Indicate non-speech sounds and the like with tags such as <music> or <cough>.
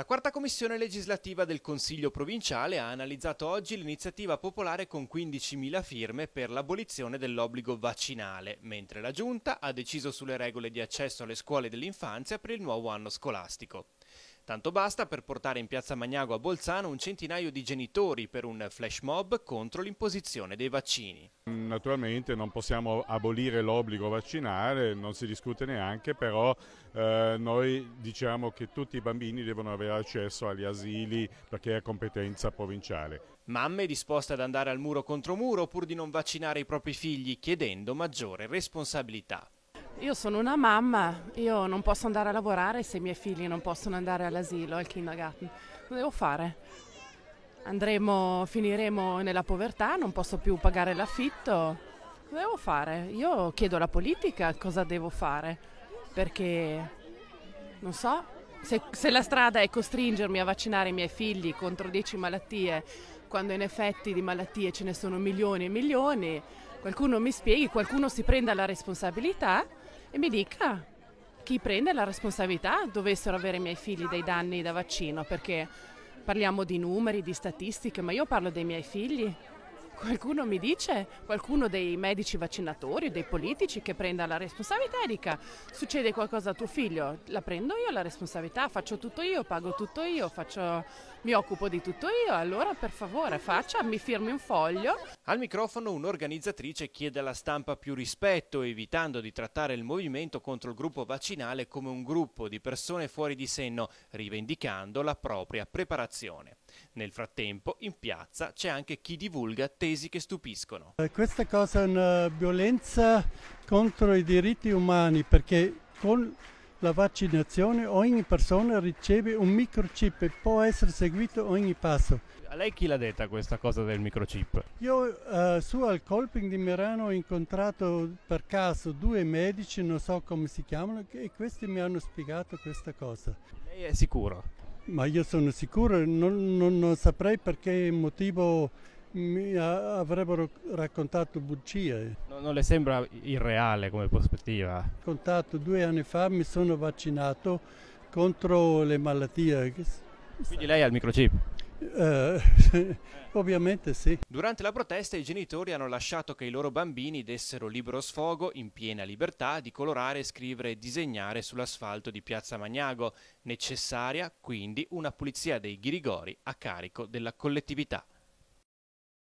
La quarta commissione legislativa del Consiglio provinciale ha analizzato oggi l'iniziativa popolare con 15.000 firme per l'abolizione dell'obbligo vaccinale, mentre la Giunta ha deciso sulle regole di accesso alle scuole dell'infanzia per il nuovo anno scolastico. Tanto basta per portare in piazza Magnago a Bolzano un centinaio di genitori per un flash mob contro l'imposizione dei vaccini. Mm, naturalmente non possiamo abolire l'obbligo vaccinale, non si discute neanche, però eh, noi diciamo che tutti i bambini devono avere accesso agli asili perché è competenza provinciale. Mamme disposte ad andare al muro contro muro pur di non vaccinare i propri figli chiedendo maggiore responsabilità. Io sono una mamma, io non posso andare a lavorare se i miei figli non possono andare all'asilo, al kindergarten. Lo devo fare. Andremo, finiremo nella povertà, non posso più pagare l'affitto. Lo devo fare. Io chiedo alla politica cosa devo fare, perché non so, se, se la strada è costringermi a vaccinare i miei figli contro 10 malattie, quando in effetti di malattie ce ne sono milioni e milioni, qualcuno mi spieghi, qualcuno si prenda la responsabilità e mi dica chi prende la responsabilità dovessero avere i miei figli dei danni da vaccino, perché parliamo di numeri, di statistiche, ma io parlo dei miei figli Qualcuno mi dice, qualcuno dei medici vaccinatori, dei politici che prenda la responsabilità e dica succede qualcosa a tuo figlio, la prendo io la responsabilità, faccio tutto io, pago tutto io, faccio, mi occupo di tutto io, allora per favore faccia, mi firmi un foglio. Al microfono un'organizzatrice chiede alla stampa più rispetto, evitando di trattare il movimento contro il gruppo vaccinale come un gruppo di persone fuori di senno, rivendicando la propria preparazione. Nel frattempo, in piazza c'è anche chi divulga tesi paesi che stupiscono. Eh, questa cosa è una violenza contro i diritti umani perché con la vaccinazione ogni persona riceve un microchip e può essere seguito ogni passo. A lei chi l'ha detta questa cosa del microchip? Io eh, su al Colping di Merano ho incontrato per caso due medici, non so come si chiamano, e questi mi hanno spiegato questa cosa. Lei è sicuro? Ma io sono sicuro, non, non, non saprei perché motivo mi avrebbero raccontato bugie. No, non le sembra irreale come prospettiva? Contato due anni fa mi sono vaccinato contro le malattie. Quindi lei ha il microchip? Uh, <laughs> ovviamente sì. Durante la protesta i genitori hanno lasciato che i loro bambini dessero libero sfogo, in piena libertà, di colorare, scrivere e disegnare sull'asfalto di Piazza Magnago. Necessaria quindi una pulizia dei ghirigori a carico della collettività.